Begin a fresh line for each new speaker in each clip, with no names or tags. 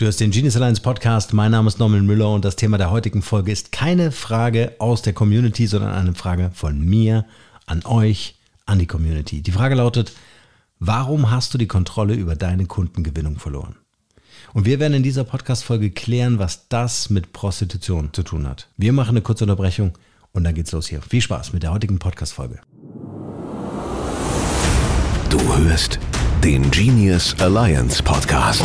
Du hörst den Genius Alliance Podcast. Mein Name ist Norman Müller und das Thema der heutigen Folge ist keine Frage aus der Community, sondern eine Frage von mir an euch, an die Community. Die Frage lautet, warum hast du die Kontrolle über deine Kundengewinnung verloren? Und wir werden in dieser Podcast-Folge klären, was das mit Prostitution zu tun hat. Wir machen eine kurze Unterbrechung und dann geht's los hier. Viel Spaß mit der heutigen Podcast-Folge. Du hörst den Genius Alliance Podcast.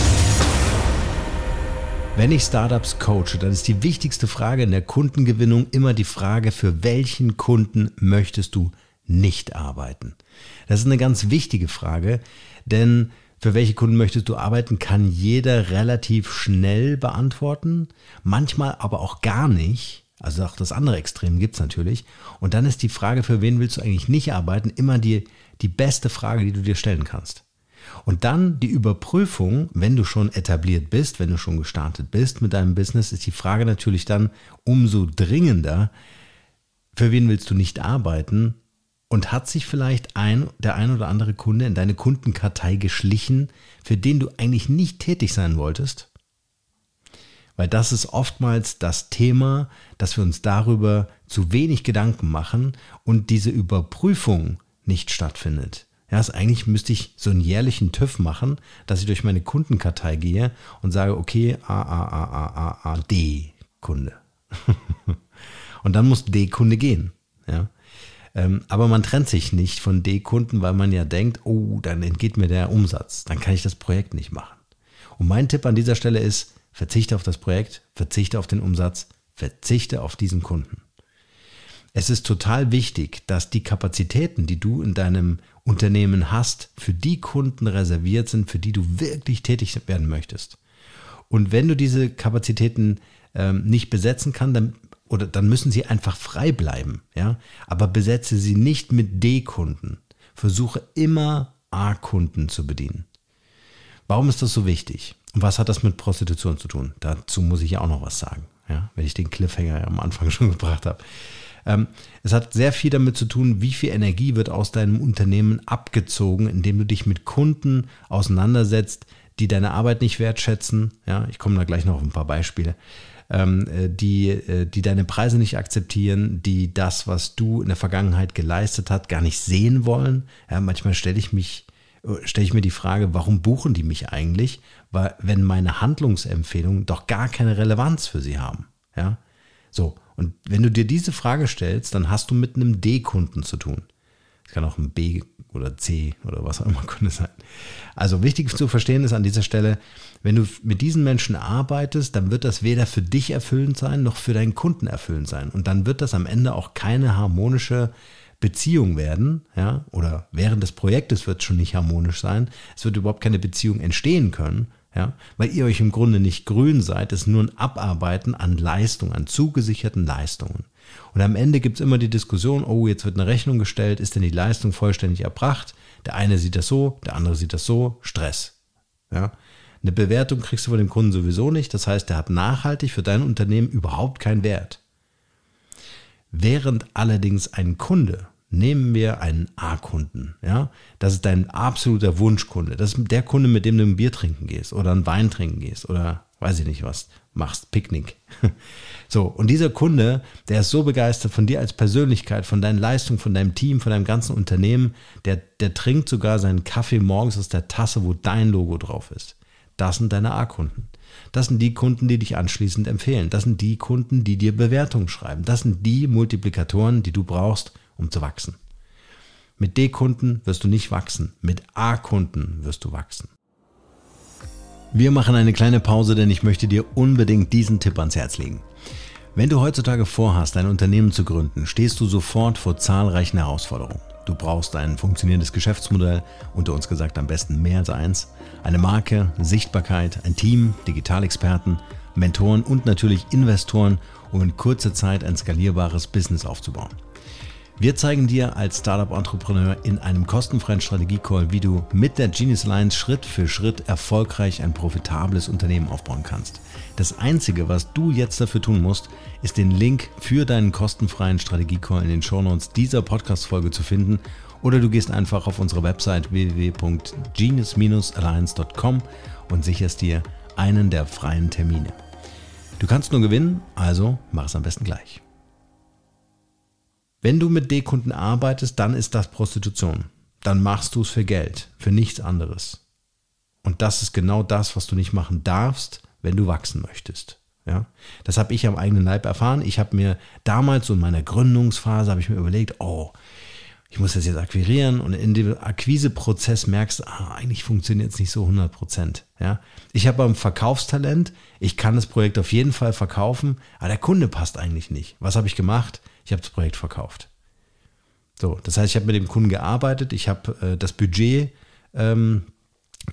Wenn ich Startups coache, dann ist die wichtigste Frage in der Kundengewinnung immer die Frage, für welchen Kunden möchtest du nicht arbeiten? Das ist eine ganz wichtige Frage, denn für welche Kunden möchtest du arbeiten, kann jeder relativ schnell beantworten, manchmal aber auch gar nicht. Also auch das andere Extrem gibt es natürlich. Und dann ist die Frage, für wen willst du eigentlich nicht arbeiten, immer die, die beste Frage, die du dir stellen kannst. Und dann die Überprüfung, wenn du schon etabliert bist, wenn du schon gestartet bist mit deinem Business, ist die Frage natürlich dann umso dringender, für wen willst du nicht arbeiten? Und hat sich vielleicht ein, der ein oder andere Kunde in deine Kundenkartei geschlichen, für den du eigentlich nicht tätig sein wolltest? Weil das ist oftmals das Thema, dass wir uns darüber zu wenig Gedanken machen und diese Überprüfung nicht stattfindet. Ja, ist also eigentlich müsste ich so einen jährlichen TÜV machen, dass ich durch meine Kundenkartei gehe und sage, okay, A, A, A, A, A, A, D Kunde. und dann muss D Kunde gehen. Ja. Ähm, aber man trennt sich nicht von D Kunden, weil man ja denkt, oh, dann entgeht mir der Umsatz, dann kann ich das Projekt nicht machen. Und mein Tipp an dieser Stelle ist, verzichte auf das Projekt, verzichte auf den Umsatz, verzichte auf diesen Kunden. Es ist total wichtig, dass die Kapazitäten, die du in deinem Unternehmen hast, für die Kunden reserviert sind, für die du wirklich tätig werden möchtest. Und wenn du diese Kapazitäten ähm, nicht besetzen kannst, dann oder dann müssen sie einfach frei bleiben, ja. Aber besetze sie nicht mit D-Kunden. Versuche immer A-Kunden zu bedienen. Warum ist das so wichtig? Und was hat das mit Prostitution zu tun? Dazu muss ich ja auch noch was sagen, ja, wenn ich den Cliffhanger am Anfang schon gebracht habe. Ähm, es hat sehr viel damit zu tun, wie viel Energie wird aus deinem Unternehmen abgezogen, indem du dich mit Kunden auseinandersetzt, die deine Arbeit nicht wertschätzen. Ja, ich komme da gleich noch auf ein paar Beispiele. Ähm, äh, die, äh, die deine Preise nicht akzeptieren, die das, was du in der Vergangenheit geleistet hast, gar nicht sehen wollen. Ja, manchmal stelle ich mich äh, stelle ich mir die Frage, warum buchen die mich eigentlich, weil wenn meine Handlungsempfehlungen doch gar keine Relevanz für sie haben, ja? So, und wenn du dir diese Frage stellst, dann hast du mit einem D-Kunden zu tun. Es kann auch ein B oder C oder was auch immer Kunde sein. Also wichtig zu verstehen ist an dieser Stelle, wenn du mit diesen Menschen arbeitest, dann wird das weder für dich erfüllend sein, noch für deinen Kunden erfüllend sein. Und dann wird das am Ende auch keine harmonische Beziehung werden, ja, oder während des Projektes wird es schon nicht harmonisch sein. Es wird überhaupt keine Beziehung entstehen können, ja, weil ihr euch im Grunde nicht grün seid, ist nur ein Abarbeiten an Leistungen, an zugesicherten Leistungen. Und am Ende gibt es immer die Diskussion, oh, jetzt wird eine Rechnung gestellt, ist denn die Leistung vollständig erbracht? Der eine sieht das so, der andere sieht das so, Stress. Ja? Eine Bewertung kriegst du von dem Kunden sowieso nicht, das heißt, der hat nachhaltig für dein Unternehmen überhaupt keinen Wert. Während allerdings ein Kunde Nehmen wir einen A-Kunden, ja. Das ist dein absoluter Wunschkunde. Das ist der Kunde, mit dem du ein Bier trinken gehst oder einen Wein trinken gehst oder weiß ich nicht was, machst Picknick. So, und dieser Kunde, der ist so begeistert von dir als Persönlichkeit, von deinen Leistungen, von deinem Team, von deinem ganzen Unternehmen, der, der trinkt sogar seinen Kaffee morgens aus der Tasse, wo dein Logo drauf ist. Das sind deine A-Kunden. Das sind die Kunden, die dich anschließend empfehlen. Das sind die Kunden, die dir Bewertungen schreiben. Das sind die Multiplikatoren, die du brauchst, um zu wachsen. Mit D-Kunden wirst du nicht wachsen, mit A-Kunden wirst du wachsen. Wir machen eine kleine Pause, denn ich möchte dir unbedingt diesen Tipp ans Herz legen. Wenn du heutzutage vorhast, ein Unternehmen zu gründen, stehst du sofort vor zahlreichen Herausforderungen. Du brauchst ein funktionierendes Geschäftsmodell, unter uns gesagt am besten mehr als eins, eine Marke, Sichtbarkeit, ein Team, Digitalexperten, Mentoren und natürlich Investoren, um in kurzer Zeit ein skalierbares Business aufzubauen. Wir zeigen dir als Startup-Entrepreneur in einem kostenfreien Strategie-Call, wie du mit der Genius Alliance Schritt für Schritt erfolgreich ein profitables Unternehmen aufbauen kannst. Das Einzige, was du jetzt dafür tun musst, ist den Link für deinen kostenfreien Strategie-Call in den Shownotes dieser Podcast-Folge zu finden oder du gehst einfach auf unsere Website www.genius-alliance.com und sicherst dir einen der freien Termine. Du kannst nur gewinnen, also mach es am besten gleich. Wenn du mit D-Kunden arbeitest, dann ist das Prostitution. Dann machst du es für Geld, für nichts anderes. Und das ist genau das, was du nicht machen darfst, wenn du wachsen möchtest. Ja, das habe ich am eigenen Leib erfahren. Ich habe mir damals so in meiner Gründungsphase habe ich mir überlegt, oh, ich muss das jetzt akquirieren und in dem Akquiseprozess merkst du, ah, eigentlich funktioniert es nicht so 100 Prozent. Ja? Ich habe ein Verkaufstalent, ich kann das Projekt auf jeden Fall verkaufen, aber der Kunde passt eigentlich nicht. Was habe ich gemacht? Ich habe das Projekt verkauft. So, das heißt, ich habe mit dem Kunden gearbeitet, ich habe äh, das Budget ähm,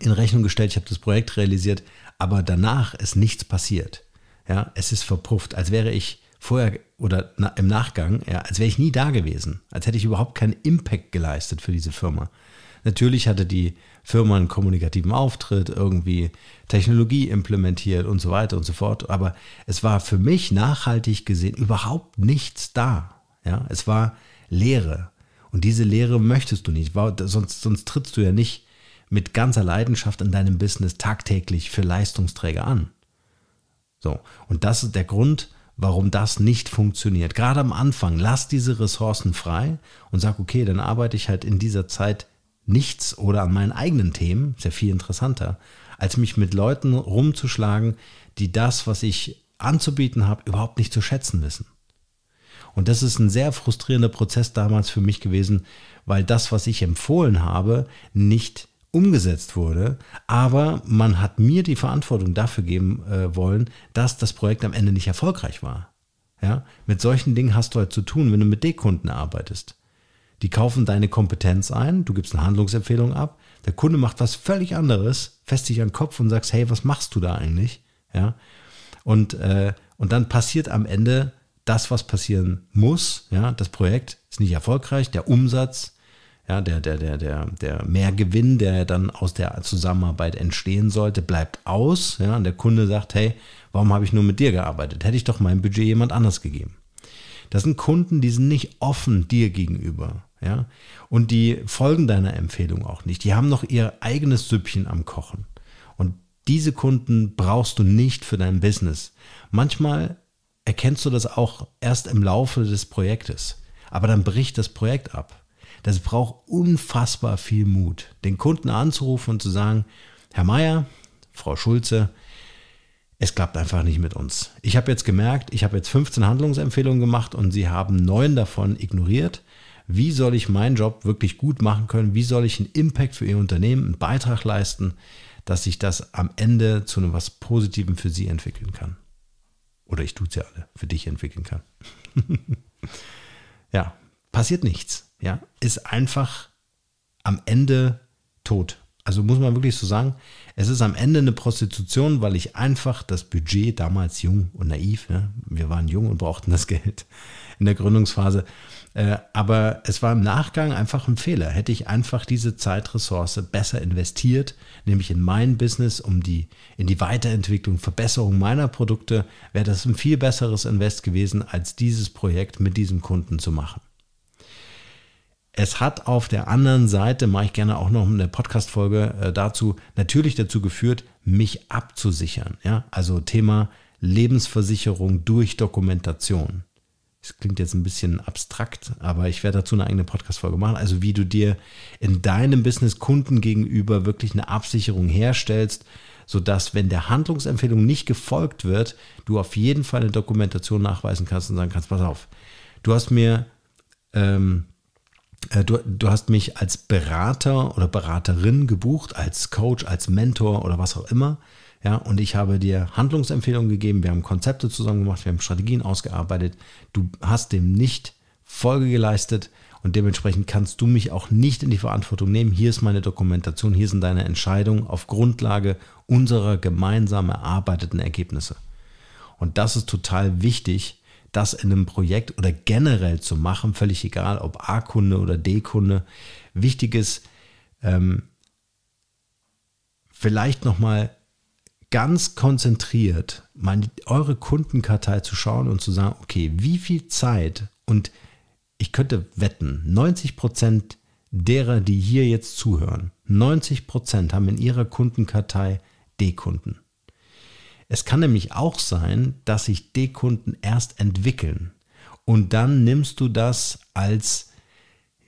in Rechnung gestellt, ich habe das Projekt realisiert, aber danach ist nichts passiert. Ja, es ist verpufft, als wäre ich vorher oder na, im Nachgang, ja, als wäre ich nie da gewesen, als hätte ich überhaupt keinen Impact geleistet für diese Firma. Natürlich hatte die Firma einen kommunikativen Auftritt, irgendwie Technologie implementiert und so weiter und so fort. Aber es war für mich nachhaltig gesehen überhaupt nichts da. Ja, es war Leere. Und diese Leere möchtest du nicht, sonst, sonst trittst du ja nicht mit ganzer Leidenschaft in deinem Business tagtäglich für Leistungsträger an. So, und das ist der Grund, warum das nicht funktioniert. Gerade am Anfang, lass diese Ressourcen frei und sag, okay, dann arbeite ich halt in dieser Zeit nichts oder an meinen eigenen Themen, sehr ja viel interessanter, als mich mit Leuten rumzuschlagen, die das, was ich anzubieten habe, überhaupt nicht zu schätzen wissen. Und das ist ein sehr frustrierender Prozess damals für mich gewesen, weil das, was ich empfohlen habe, nicht umgesetzt wurde, aber man hat mir die Verantwortung dafür geben äh, wollen, dass das Projekt am Ende nicht erfolgreich war. Ja, mit solchen Dingen hast du halt zu tun, wenn du mit D-Kunden arbeitest. Die kaufen deine Kompetenz ein, du gibst eine Handlungsempfehlung ab, der Kunde macht was völlig anderes, fest dich an den Kopf und sagst, hey, was machst du da eigentlich? Ja. Und, äh, und dann passiert am Ende das, was passieren muss. Ja, das Projekt ist nicht erfolgreich, der Umsatz, ja, der, der, der, der, der Mehrgewinn, der dann aus der Zusammenarbeit entstehen sollte, bleibt aus. Ja, und der Kunde sagt, hey, warum habe ich nur mit dir gearbeitet? Hätte ich doch mein Budget jemand anders gegeben. Das sind Kunden, die sind nicht offen dir gegenüber. Ja? Und die folgen deiner Empfehlung auch nicht. Die haben noch ihr eigenes Süppchen am Kochen. Und diese Kunden brauchst du nicht für dein Business. Manchmal erkennst du das auch erst im Laufe des Projektes. Aber dann bricht das Projekt ab. Das braucht unfassbar viel Mut, den Kunden anzurufen und zu sagen, Herr Meier, Frau Schulze, es klappt einfach nicht mit uns. Ich habe jetzt gemerkt, ich habe jetzt 15 Handlungsempfehlungen gemacht und Sie haben neun davon ignoriert wie soll ich meinen Job wirklich gut machen können, wie soll ich einen Impact für Ihr Unternehmen, einen Beitrag leisten, dass sich das am Ende zu einem was Positivem für Sie entwickeln kann. Oder ich tue es ja alle, für dich entwickeln kann. ja, passiert nichts. Ja, ist einfach am Ende tot. Also muss man wirklich so sagen, es ist am Ende eine Prostitution, weil ich einfach das Budget damals jung und naiv, ne? wir waren jung und brauchten das Geld in der Gründungsphase. Äh, aber es war im Nachgang einfach ein Fehler. Hätte ich einfach diese Zeitressource besser investiert, nämlich in mein Business, um die, in die Weiterentwicklung, Verbesserung meiner Produkte, wäre das ein viel besseres Invest gewesen, als dieses Projekt mit diesem Kunden zu machen. Es hat auf der anderen Seite, mache ich gerne auch noch eine Podcast-Folge äh, dazu, natürlich dazu geführt, mich abzusichern. Ja? Also Thema Lebensversicherung durch Dokumentation. Das klingt jetzt ein bisschen abstrakt, aber ich werde dazu eine eigene Podcast-Folge machen. Also, wie du dir in deinem Business Kunden gegenüber wirklich eine Absicherung herstellst, sodass, wenn der Handlungsempfehlung nicht gefolgt wird, du auf jeden Fall eine Dokumentation nachweisen kannst und sagen kannst: Pass auf, du hast mir ähm, äh, du, du, hast mich als Berater oder Beraterin gebucht, als Coach, als Mentor oder was auch immer. Ja, und ich habe dir Handlungsempfehlungen gegeben, wir haben Konzepte zusammen gemacht, wir haben Strategien ausgearbeitet. Du hast dem nicht Folge geleistet und dementsprechend kannst du mich auch nicht in die Verantwortung nehmen. Hier ist meine Dokumentation, hier sind deine Entscheidungen auf Grundlage unserer gemeinsam erarbeiteten Ergebnisse. Und das ist total wichtig, das in einem Projekt oder generell zu machen, völlig egal, ob A-Kunde oder D-Kunde. Wichtig ist, ähm, vielleicht nochmal ganz konzentriert meine, eure Kundenkartei zu schauen und zu sagen, okay, wie viel Zeit und ich könnte wetten, 90 Prozent derer, die hier jetzt zuhören, 90 Prozent haben in ihrer Kundenkartei D-Kunden. Es kann nämlich auch sein, dass sich D-Kunden erst entwickeln und dann nimmst du das als,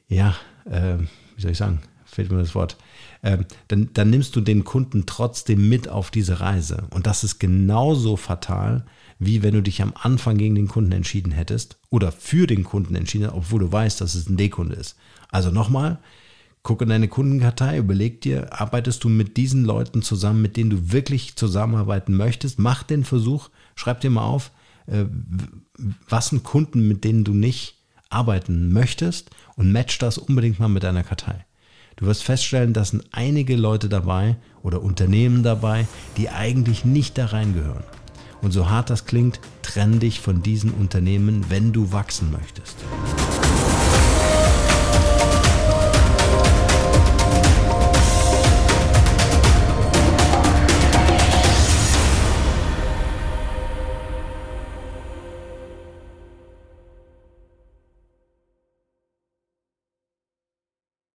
ja, äh, wie soll ich sagen, fehlt mir das Wort, äh, dann, dann nimmst du den Kunden trotzdem mit auf diese Reise. Und das ist genauso fatal, wie wenn du dich am Anfang gegen den Kunden entschieden hättest oder für den Kunden entschieden, obwohl du weißt, dass es ein D-Kunde ist. Also nochmal, Guck in deine Kundenkartei, überleg dir, arbeitest du mit diesen Leuten zusammen, mit denen du wirklich zusammenarbeiten möchtest? Mach den Versuch, schreib dir mal auf, äh, was sind Kunden, mit denen du nicht arbeiten möchtest und match das unbedingt mal mit deiner Kartei. Du wirst feststellen, da sind einige Leute dabei oder Unternehmen dabei, die eigentlich nicht da reingehören. Und so hart das klingt, trenn dich von diesen Unternehmen, wenn du wachsen möchtest.